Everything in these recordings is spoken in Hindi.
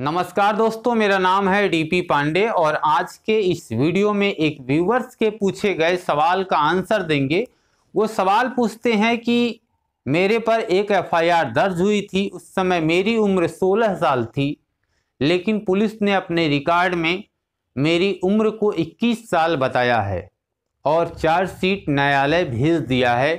नमस्कार दोस्तों मेरा नाम है डीपी पांडे और आज के इस वीडियो में एक व्यूवर्स के पूछे गए सवाल का आंसर देंगे वो सवाल पूछते हैं कि मेरे पर एक एफआईआर दर्ज हुई थी उस समय मेरी उम्र 16 साल थी लेकिन पुलिस ने अपने रिकॉर्ड में मेरी उम्र को 21 साल बताया है और चार्जशीट न्यायालय भेज दिया है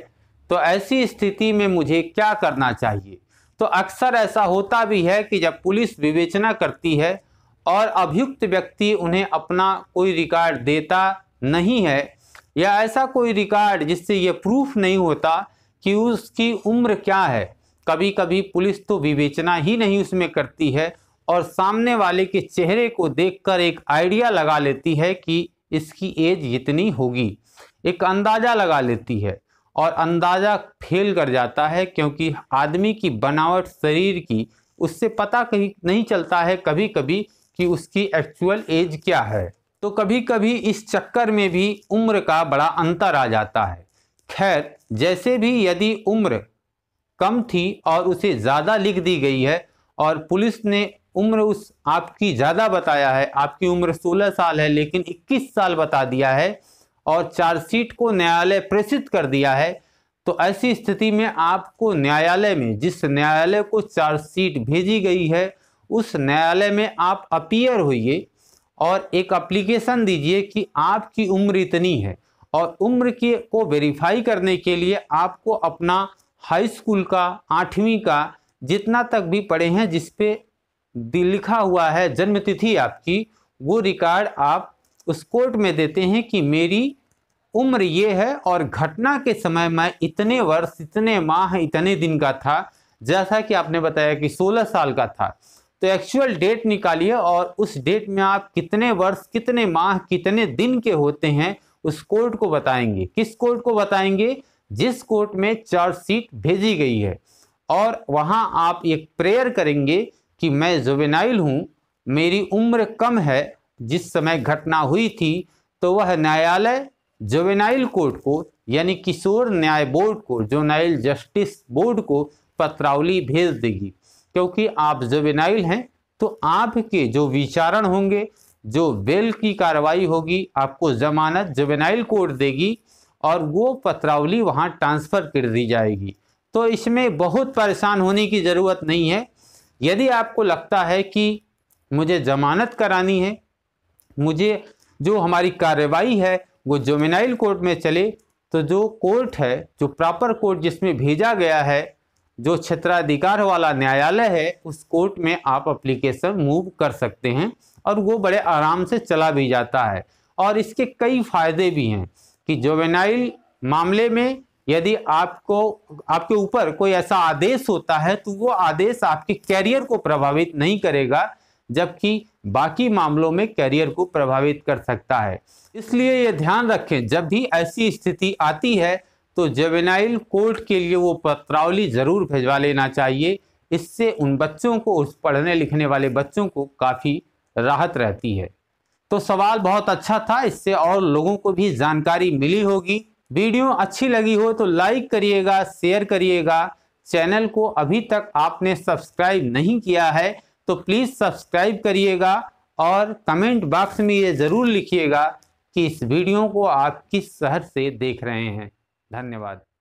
तो ऐसी स्थिति में मुझे क्या करना चाहिए तो अक्सर ऐसा होता भी है कि जब पुलिस विवेचना करती है और अभियुक्त व्यक्ति उन्हें अपना कोई रिकॉर्ड देता नहीं है या ऐसा कोई रिकॉर्ड जिससे ये प्रूफ नहीं होता कि उसकी उम्र क्या है कभी कभी पुलिस तो विवेचना ही नहीं उसमें करती है और सामने वाले के चेहरे को देखकर एक आइडिया लगा लेती है कि इसकी एज इतनी होगी एक अंदाज़ा लगा लेती है और अंदाज़ा फेल कर जाता है क्योंकि आदमी की बनावट शरीर की उससे पता कहीं नहीं चलता है कभी कभी कि उसकी एक्चुअल एज क्या है तो कभी कभी इस चक्कर में भी उम्र का बड़ा अंतर आ जाता है खैर जैसे भी यदि उम्र कम थी और उसे ज़्यादा लिख दी गई है और पुलिस ने उम्र उस आपकी ज़्यादा बताया है आपकी उम्र 16 साल है लेकिन 21 साल बता दिया है और चार्जशीट को न्यायालय प्रेषित कर दिया है तो ऐसी स्थिति में आपको न्यायालय में जिस न्यायालय को चार्जशीट भेजी गई है उस न्यायालय में आप अपीयर होइए और एक अप्लीकेशन दीजिए कि आपकी उम्र इतनी है और उम्र के को वेरीफाई करने के लिए आपको अपना हाई स्कूल का आठवीं का जितना तक भी पढ़े हैं जिस पे लिखा हुआ है जन्म तिथि आपकी वो रिकॉर्ड आप उस कोर्ट में देते हैं कि मेरी उम्र ये है और घटना के समय मैं इतने वर्ष इतने माह इतने दिन का था जैसा कि आपने बताया कि 16 साल का था तो एक्चुअल डेट निकालिए और उस डेट में आप कितने वर्ष कितने माह कितने दिन के होते हैं उस कोर्ट को बताएंगे किस कोर्ट को बताएंगे जिस कोर्ट में चार्जशीट भेजी गई है और वहाँ आप एक प्रेयर करेंगे कि मैं जुबेनाइल हूँ मेरी उम्र कम है जिस समय घटना हुई थी तो वह न्यायालय जुबेनाइल कोर्ट को यानी किशोर न्याय बोर्ड को जोनाइल जस्टिस बोर्ड को पत्रावली भेज देगी क्योंकि आप जुबेनाइल हैं तो आपके जो विचारण होंगे जो बेल की कार्रवाई होगी आपको जमानत ज़ुबेनाइल कोर्ट देगी और वो पत्रावली वहाँ ट्रांसफ़र कर दी जाएगी तो इसमें बहुत परेशान होने की ज़रूरत नहीं है यदि आपको लगता है कि मुझे जमानत करानी है मुझे जो हमारी कार्रवाई है वो जोमिनाइल कोर्ट में चले तो जो कोर्ट है जो प्रॉपर कोर्ट जिसमें भेजा गया है जो क्षेत्राधिकार वाला न्यायालय है उस कोर्ट में आप अप्लीकेशन मूव कर सकते हैं और वो बड़े आराम से चला भी जाता है और इसके कई फ़ायदे भी हैं कि जोवेनाइल मामले में यदि आपको आपके ऊपर कोई ऐसा आदेश होता है तो वो आदेश आपके कैरियर को प्रभावित नहीं करेगा जबकि बाकी मामलों में कैरियर को प्रभावित कर सकता है इसलिए ये ध्यान रखें जब भी ऐसी स्थिति आती है तो जेवेनाइल कोर्ट के लिए वो पत्रावली ज़रूर भेजवा लेना चाहिए इससे उन बच्चों को उस पढ़ने लिखने वाले बच्चों को काफ़ी राहत रहती है तो सवाल बहुत अच्छा था इससे और लोगों को भी जानकारी मिली होगी वीडियो अच्छी लगी हो तो लाइक करिएगा शेयर करिएगा चैनल को अभी तक आपने सब्सक्राइब नहीं किया है तो प्लीज़ सब्सक्राइब करिएगा और कमेंट बॉक्स में ये ज़रूर लिखिएगा कि इस वीडियो को आप किस शहर से देख रहे हैं धन्यवाद